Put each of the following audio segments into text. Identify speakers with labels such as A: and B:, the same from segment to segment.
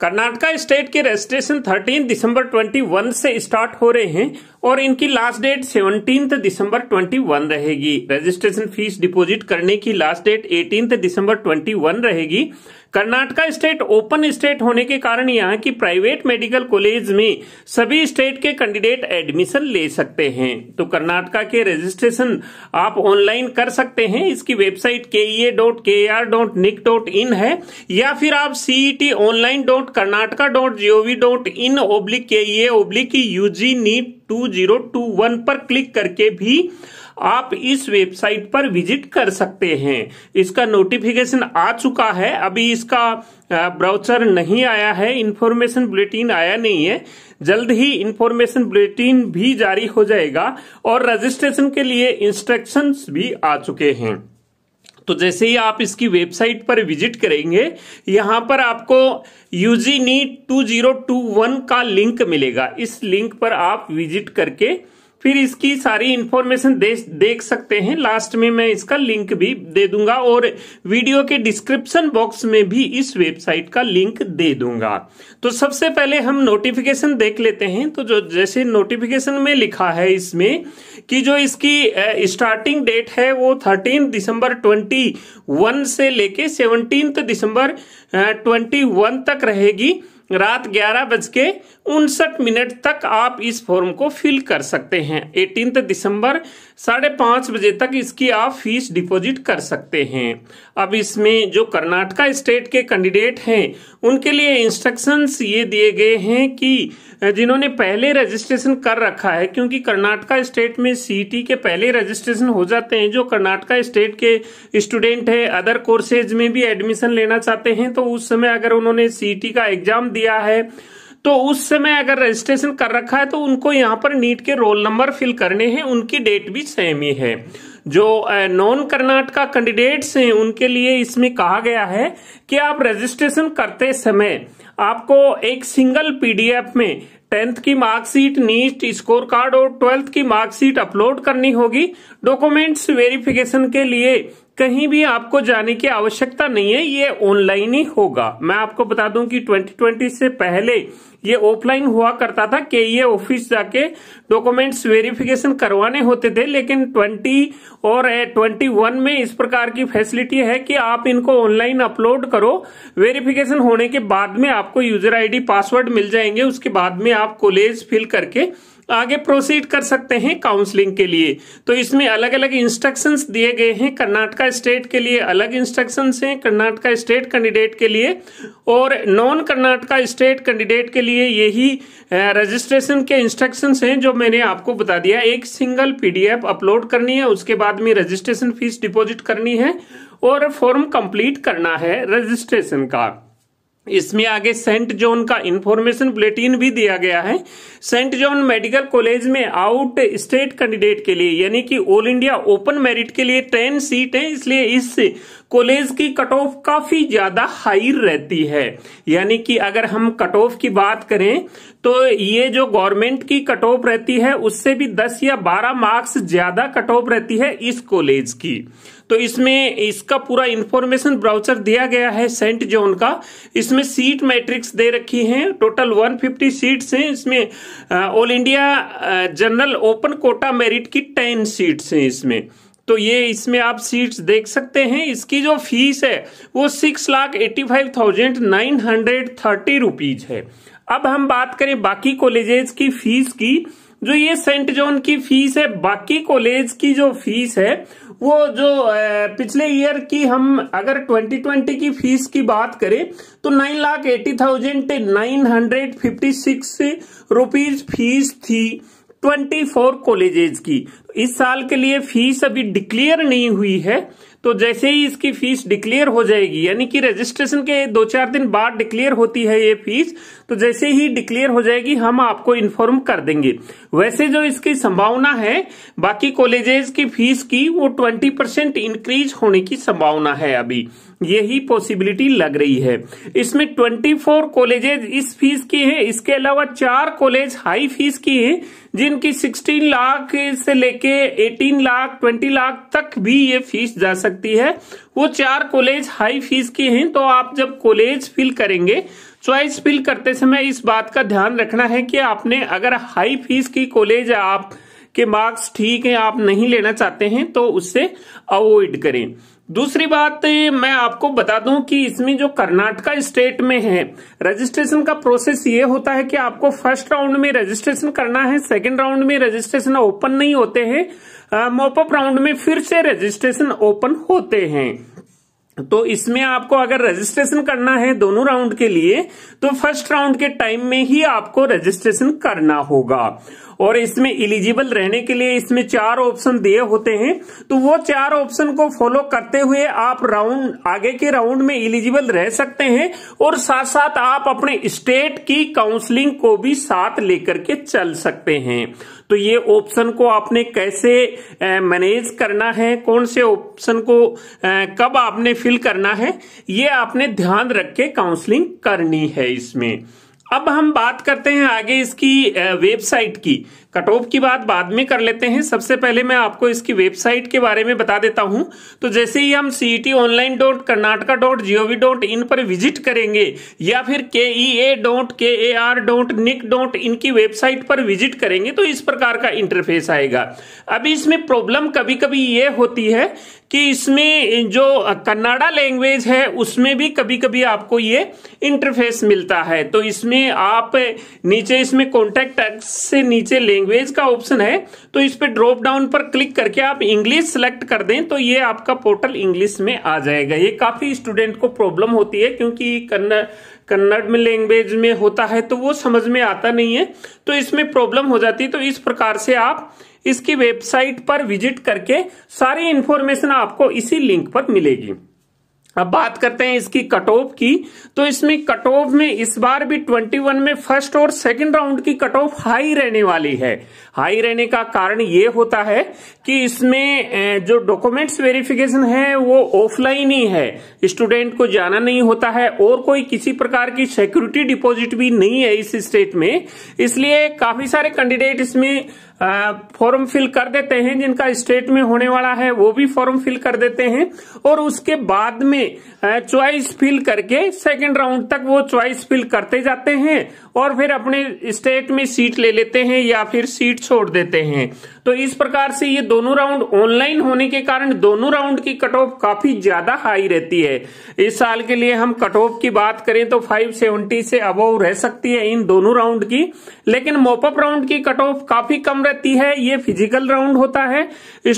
A: Karnataka state के registration 13 दिसंबर 21 से स्टार्ट हो रहे हैं और इनकी लास्ट डेट 17 दिसंबर 21 रहेगी रजिस्ट्रेशन फीस डिपॉजिट करने की लास्ट डेट 18 दिसंबर 21 रहेगी कर्नाटका स्टेट ओपन स्टेट होने के कारण यहाँ की प्राइवेट मेडिकल कॉलेज में सभी स्टेट के कैंडिडेट एडमिशन ले सकते हैं तो कर्नाटका के रजिस्ट्रेशन आप ऑनलाइन कर सकते हैं इसकी वेबसाइट के dot K R dot nic dot in है या फिर आप CET online dot Karnataka dot G O V dot in oblique K A oblique U G NEET two zero two one पर क्लिक करके भी आप इस वेबसाइट पर विजिट कर सकते हैं इसका नोटिफिकेशन आ चुका है अभी इसका ब्राउचर नहीं आया है इंफॉर्मेशन बुलेटिन आया नहीं है जल्द ही इंफॉर्मेशन बुलेटिन भी जारी हो जाएगा और रजिस्ट्रेशन के लिए इंस्ट्रक्शंस भी आ चुके हैं तो जैसे ही आप इसकी वेबसाइट पर विजिट करेंगे यहां पर आपको UG NEET two zero two one का लिंक मिलेगा इस लिंक पर आप विजिट करके फिर इसकी सारी इंफॉर्मेशन देख सकते हैं लास्ट में मैं इसका लिंक भी दे दूंगा और वीडियो के डिस्क्रिप्शन बॉक्स में भी इस वेबसाइट का लिंक दे दूंगा तो सबसे पहले हम नोटिफिकेशन देख लेते हैं तो जो जैसे नोटिफिकेशन में लिखा है इसमें कि जो इसकी स्टार्टिंग डेट है वो थर्टीन दिसंबर ट्वेंटी वन से लेके सेवनटीन दिसंबर ट्वेंटी वन तक रहेगी रात ग्यारह बज के उनसठ मिनट तक आप इस फॉर्म को फिल कर सकते हैं एटीन दिसंबर साढ़े पाँच बजे तक इसकी आप फीस डिपॉजिट कर सकते हैं अब इसमें जो कर्नाटका स्टेट के कैंडिडेट हैं उनके लिए इंस्ट्रक्शंस ये दिए गए हैं कि जिन्होंने पहले रजिस्ट्रेशन कर रखा है क्योंकि कर्नाटका स्टेट में सीटी के पहले रजिस्ट्रेशन हो जाते हैं जो कर्नाटका स्टेट के स्टूडेंट है अदर कोर्सेज में भी एडमिशन लेना चाहते हैं तो उस समय अगर उन्होंने सीटी का एग्जाम दिया है तो उस समय अगर रजिस्ट्रेशन कर रखा है तो उनको यहाँ पर नीट के रोल नंबर फिल करने हैं उनकी डेट भी सेम ही है जो नॉन कर्नाटका कैंडिडेट्स हैं उनके लिए इसमें कहा गया है कि आप रजिस्ट्रेशन करते समय आपको एक सिंगल पीडीएफ में टेंथ की मार्कशीट नीट स्कोर कार्ड और ट्वेल्थ की मार्कशीट अपलोड करनी होगी डॉक्यूमेंट्स वेरिफिकेशन के लिए कहीं भी आपको जाने की आवश्यकता नहीं है ये ऑनलाइन ही होगा मैं आपको बता दूं कि 2020 से पहले ये ऑफलाइन हुआ करता था के ये ऑफिस जाके डॉक्यूमेंट्स वेरिफिकेशन करवाने होते थे लेकिन 20 और 21 में इस प्रकार की फैसिलिटी है कि आप इनको ऑनलाइन अपलोड करो वेरिफिकेशन होने के बाद में आपको यूजर आईडी पासवर्ड मिल जाएंगे उसके बाद में आप कॉलेज फिल करके आगे प्रोसीड कर सकते हैं काउंसलिंग के लिए तो इसमें अलग अलग इंस्ट्रक्शंस दिए गए हैं कर्नाटका स्टेट के लिए अलग इंस्ट्रक्शंस हैं कर्नाटका स्टेट कैंडिडेट के लिए और नॉन कर्नाटका स्टेट कैंडिडेट के लिए यही रजिस्ट्रेशन के इंस्ट्रक्शंस हैं जो मैंने आपको बता दिया एक सिंगल पीडीएफ अपलोड करनी है उसके बाद में रजिस्ट्रेशन फीस डिपोजिट करनी है और फॉर्म कंप्लीट करना है रजिस्ट्रेशन का इसमें आगे सेंट जॉन का इंफॉर्मेशन बुलेटिन भी दिया गया है सेंट जॉन मेडिकल कॉलेज में आउट स्टेट कैंडिडेट के लिए यानी कि ऑल इंडिया ओपन मेरिट के लिए टेन सीट है इसलिए इस कॉलेज की कट ऑफ काफी ज्यादा हाई रहती है यानी कि अगर हम कट ऑफ की बात करें तो ये जो गवर्नमेंट की कट ऑफ रहती है उससे भी 10 या 12 मार्क्स ज्यादा कट ऑफ रहती है इस कॉलेज की तो इसमें इसका पूरा इंफॉर्मेशन ब्राउचर दिया गया है सेंट जॉन का इसमें सीट मैट्रिक्स दे रखी हैं टोटल 150 सीट्स हैं इसमें all India general open quota merit की 10 सीट्स हैं इसमें तो ये इसमें आप सीट्स देख सकते हैं इसकी जो फीस है वो six lakh eighty five thousand nine hundred thirty rupees है अब हम बात करें बाकी कॉलेजेस की फीस की जो ये सेंट जॉन की फीस है बाकी कॉलेज की जो फीस है वो जो पिछले ईयर की हम अगर 2020 की फीस की बात करें तो nine lakh eighty thousand nine hundred fifty six rupees fees थी 24 कॉलेजेस की इस साल के लिए फीस अभी डिक्लेयर नहीं हुई है तो जैसे ही इसकी फीस डिक्लेयर हो जाएगी यानी कि रजिस्ट्रेशन के दो चार दिन बाद डिक्लेयर होती है ये फीस तो जैसे ही डिक्लेयर हो जाएगी हम आपको इन्फॉर्म कर देंगे वैसे जो इसकी संभावना है बाकी कॉलेजेस की फीस की वो ट्वेंटी परसेंट इंक्रीज होने की संभावना है अभी यही पॉसिबिलिटी लग रही है इसमें ट्वेंटी कॉलेजेज इस फीस की है इसके अलावा चार कॉलेज हाई फीस की है जिनकी सिक्सटीन लाख से लेकर लेके 18 लाख 20 लाख तक भी ये फीस जा सकती है वो चार कॉलेज हाई फीस के हैं तो आप जब कॉलेज फिल करेंगे चॉइस फिल करते समय इस बात का ध्यान रखना है कि आपने अगर हाई फीस की कॉलेज आप के मार्क्स ठीक है आप नहीं लेना चाहते हैं तो उससे अवॉइड करें दूसरी बात मैं आपको बता दूं कि इसमें जो कर्नाटका स्टेट में है रजिस्ट्रेशन का प्रोसेस ये होता है कि आपको फर्स्ट राउंड में रजिस्ट्रेशन करना है सेकंड राउंड में रजिस्ट्रेशन ओपन नहीं होते हैं मोपअप राउंड में फिर से रजिस्ट्रेशन ओपन होते हैं तो इसमें आपको अगर रजिस्ट्रेशन करना है दोनों राउंड के लिए तो फर्स्ट राउंड के टाइम में ही आपको रजिस्ट्रेशन करना होगा और इसमें इलिजिबल रहने के लिए इसमें चार ऑप्शन दिए होते हैं तो वो चार ऑप्शन को फॉलो करते हुए आप राउंड आगे के राउंड में इलिजिबल रह सकते हैं और साथ साथ आप अपने स्टेट की काउंसलिंग को भी साथ लेकर के चल सकते हैं तो ये ऑप्शन को आपने कैसे मैनेज करना है कौन से ऑप्शन को कब आपने फिल करना है ये आपने ध्यान रख के काउंसलिंग करनी है इसमें अब हम बात करते हैं आगे इसकी वेबसाइट की कट ऑफ की बात बाद में कर लेते हैं सबसे पहले मैं आपको इसकी वेबसाइट के बारे में बता देता हूं तो जैसे ही हम C T online dot Karnataka dot G O V dot in पर विजिट करेंगे या फिर के ई A dot K A R dot nic dot इनकी वेबसाइट पर विजिट करेंगे तो इस प्रकार का इंटरफेस आएगा अभी इसमें प्रॉब्लम कभी कभी ये होती है कि इसमें जो कन्नाडा लैंग्वेज है उसमें भी कभी कभी आपको ये इंटरफेस मिलता है तो इसमें आप नीचे इसमें कॉन्टेक्ट से नीचे लेंगे लैंग्वेज का ऑप्शन है तो इस पर ड्रॉप डाउन पर क्लिक करके आप इंग्लिश सेलेक्ट कर दें तो ये आपका पोर्टल इंग्लिश में आ जाएगा ये काफी स्टूडेंट को प्रॉब्लम होती है क्योंकि कन्नड़ कन्नड़ में लैंग्वेज में होता है तो वो समझ में आता नहीं है तो इसमें प्रॉब्लम हो जाती है तो इस प्रकार से आप इसकी वेबसाइट पर विजिट करके सारी इंफॉर्मेशन आपको इसी लिंक पर मिलेगी अब बात करते हैं इसकी कट ऑफ की तो इसमें कट ऑफ में इस बार भी 21 में फर्स्ट और सेकंड राउंड की कट ऑफ हाई रहने वाली है हाई रहने का कारण ये होता है कि इसमें जो डॉक्यूमेंट्स वेरिफिकेशन है वो ऑफलाइन ही है स्टूडेंट को जाना नहीं होता है और कोई किसी प्रकार की सिक्योरिटी डिपॉजिट भी नहीं है इस स्टेट में इसलिए काफी सारे कैंडिडेट इसमें फॉर्म फिल कर देते हैं जिनका स्टेट में होने वाला है वो भी फॉर्म फिल कर देते हैं और उसके बाद में चॉइस फिल करके सेकंड राउंड तक वो चॉइस फिल करते जाते हैं और फिर अपने स्टेट में सीट ले लेते हैं या फिर सीट छोड़ देते हैं तो इस प्रकार से ये दोनों राउंड ऑनलाइन होने के कारण दोनों राउंड की कट ऑफ काफी ज्यादा हाई रहती है इस साल के लिए हम कट ऑफ की बात करें तो 570 से अब रह सकती है इन दोनों राउंड की लेकिन मोपअप राउंड की कट ऑफ काफी कम रह रहती है ये फिजिकल राउंड होता है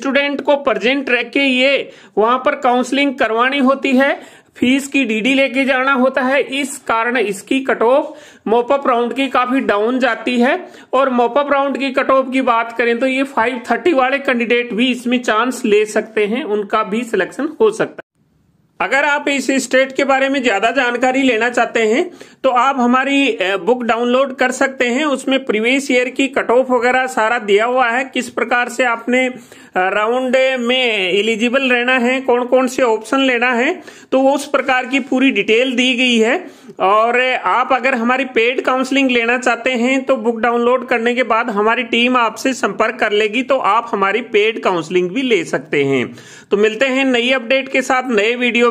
A: स्टूडेंट को प्रेजेंट रह के ये वहां पर काउंसलिंग करवानी होती है फीस की डीडी लेके जाना होता है इस कारण इसकी कट ऑफ मोपअप राउंड की काफी डाउन जाती है और मोपअप राउंड की कट ऑफ की बात करें तो ये 530 वाले कैंडिडेट भी इसमें चांस ले सकते हैं उनका भी सिलेक्शन हो सकता है अगर आप इस स्टेट के बारे में ज्यादा जानकारी लेना चाहते हैं तो आप हमारी बुक डाउनलोड कर सकते हैं उसमें प्रीवियस ईयर की कट ऑफ वगैरह सारा दिया हुआ है किस प्रकार से आपने राउंड में एलिजिबल रहना है कौन कौन से ऑप्शन लेना है तो वो उस प्रकार की पूरी डिटेल दी गई है और आप अगर हमारी पेड काउंसलिंग लेना चाहते हैं तो बुक डाउनलोड करने के बाद हमारी टीम आपसे संपर्क कर लेगी तो आप हमारी पेड काउंसलिंग भी ले सकते हैं तो मिलते हैं नई अपडेट के साथ नए वीडियो